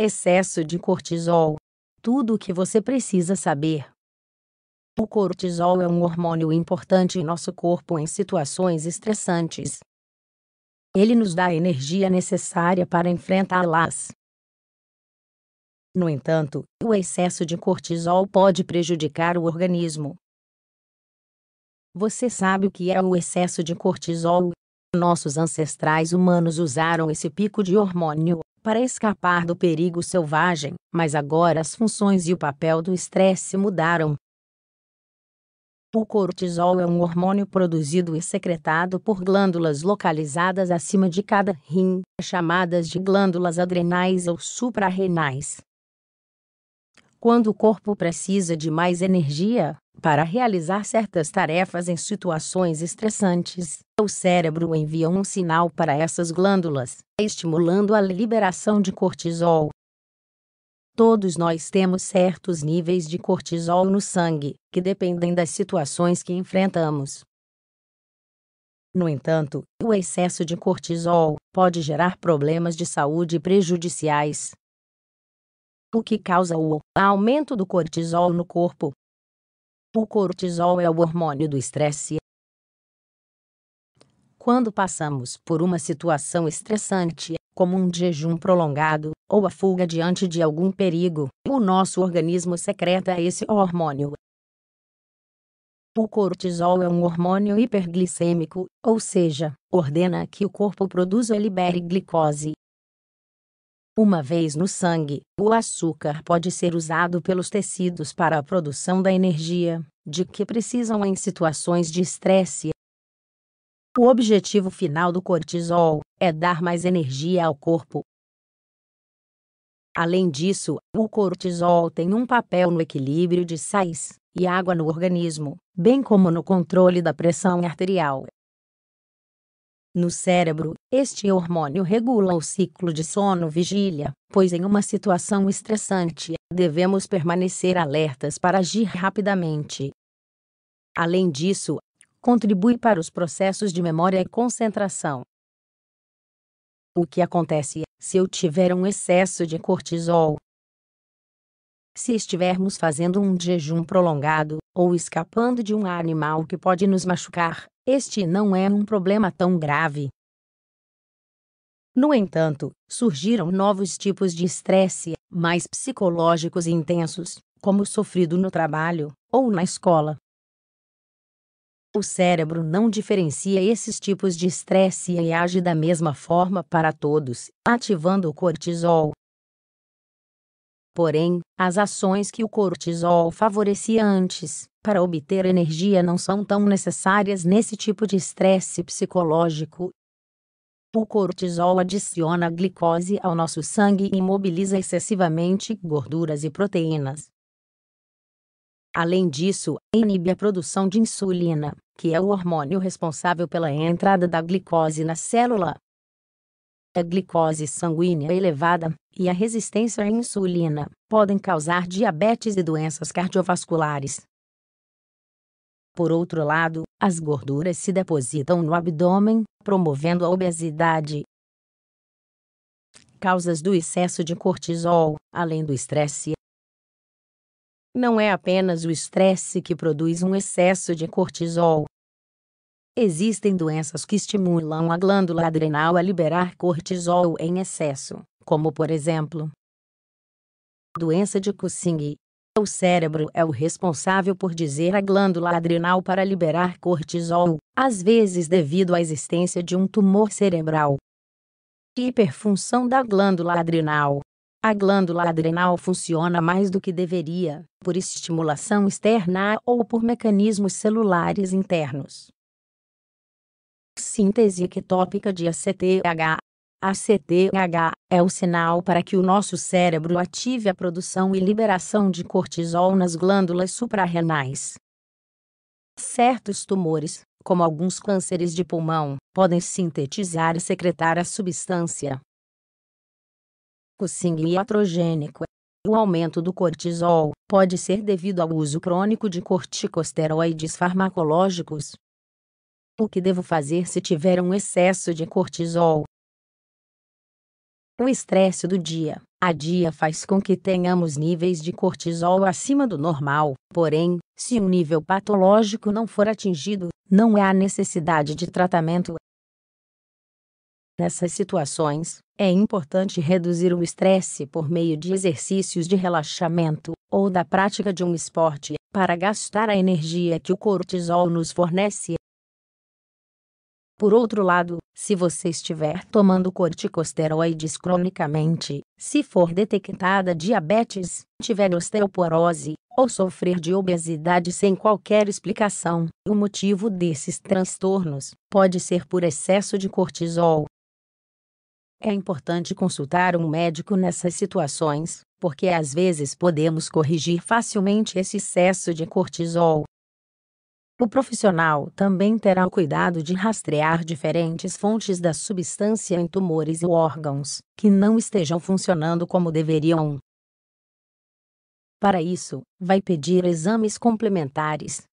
Excesso de cortisol. Tudo o que você precisa saber. O cortisol é um hormônio importante em nosso corpo em situações estressantes. Ele nos dá a energia necessária para enfrentá-las. No entanto, o excesso de cortisol pode prejudicar o organismo. Você sabe o que é o excesso de cortisol? Nossos ancestrais humanos usaram esse pico de hormônio para escapar do perigo selvagem, mas agora as funções e o papel do estresse mudaram. O cortisol é um hormônio produzido e secretado por glândulas localizadas acima de cada rim, chamadas de glândulas adrenais ou suprarrenais. Quando o corpo precisa de mais energia, para realizar certas tarefas em situações estressantes, o cérebro envia um sinal para essas glândulas, estimulando a liberação de cortisol. Todos nós temos certos níveis de cortisol no sangue, que dependem das situações que enfrentamos. No entanto, o excesso de cortisol pode gerar problemas de saúde prejudiciais. O que causa o aumento do cortisol no corpo o cortisol é o hormônio do estresse. Quando passamos por uma situação estressante, como um jejum prolongado ou a fuga diante de algum perigo, o nosso organismo secreta esse hormônio. O cortisol é um hormônio hiperglicêmico, ou seja, ordena que o corpo produza e libere glicose, uma vez no sangue, o açúcar pode ser usado pelos tecidos para a produção da energia, de que precisam em situações de estresse. O objetivo final do cortisol é dar mais energia ao corpo. Além disso, o cortisol tem um papel no equilíbrio de sais e água no organismo, bem como no controle da pressão arterial. No cérebro, este hormônio regula o ciclo de sono-vigília, pois em uma situação estressante, devemos permanecer alertas para agir rapidamente. Além disso, contribui para os processos de memória e concentração. O que acontece se eu tiver um excesso de cortisol se estivermos fazendo um jejum prolongado, ou escapando de um animal que pode nos machucar, este não é um problema tão grave. No entanto, surgiram novos tipos de estresse, mais psicológicos e intensos, como o sofrido no trabalho ou na escola. O cérebro não diferencia esses tipos de estresse e age da mesma forma para todos, ativando o cortisol, Porém, as ações que o cortisol favorecia antes, para obter energia não são tão necessárias nesse tipo de estresse psicológico. O cortisol adiciona glicose ao nosso sangue e mobiliza excessivamente gorduras e proteínas. Além disso, inibe a produção de insulina, que é o hormônio responsável pela entrada da glicose na célula, a glicose sanguínea elevada e a resistência à insulina podem causar diabetes e doenças cardiovasculares. Por outro lado, as gorduras se depositam no abdômen, promovendo a obesidade. Causas do excesso de cortisol, além do estresse. Não é apenas o estresse que produz um excesso de cortisol, Existem doenças que estimulam a glândula adrenal a liberar cortisol em excesso, como por exemplo, doença de Cushing. O cérebro é o responsável por dizer à glândula adrenal para liberar cortisol, às vezes devido à existência de um tumor cerebral. Hiperfunção da glândula adrenal. A glândula adrenal funciona mais do que deveria, por estimulação externa ou por mecanismos celulares internos. Síntese ectópica de ACTH. ACTH é o sinal para que o nosso cérebro ative a produção e liberação de cortisol nas glândulas suprarrenais. Certos tumores, como alguns cânceres de pulmão, podem sintetizar e secretar a substância. O sangue iatrogênico. O aumento do cortisol pode ser devido ao uso crônico de corticosteroides farmacológicos, o que devo fazer se tiver um excesso de cortisol? O estresse do dia a dia faz com que tenhamos níveis de cortisol acima do normal, porém, se um nível patológico não for atingido, não há necessidade de tratamento. Nessas situações, é importante reduzir o estresse por meio de exercícios de relaxamento ou da prática de um esporte, para gastar a energia que o cortisol nos fornece por outro lado, se você estiver tomando corticosteroides cronicamente, se for detectada diabetes, tiver osteoporose, ou sofrer de obesidade sem qualquer explicação, o motivo desses transtornos pode ser por excesso de cortisol. É importante consultar um médico nessas situações, porque às vezes podemos corrigir facilmente esse excesso de cortisol o profissional também terá o cuidado de rastrear diferentes fontes da substância em tumores e órgãos que não estejam funcionando como deveriam. Para isso, vai pedir exames complementares,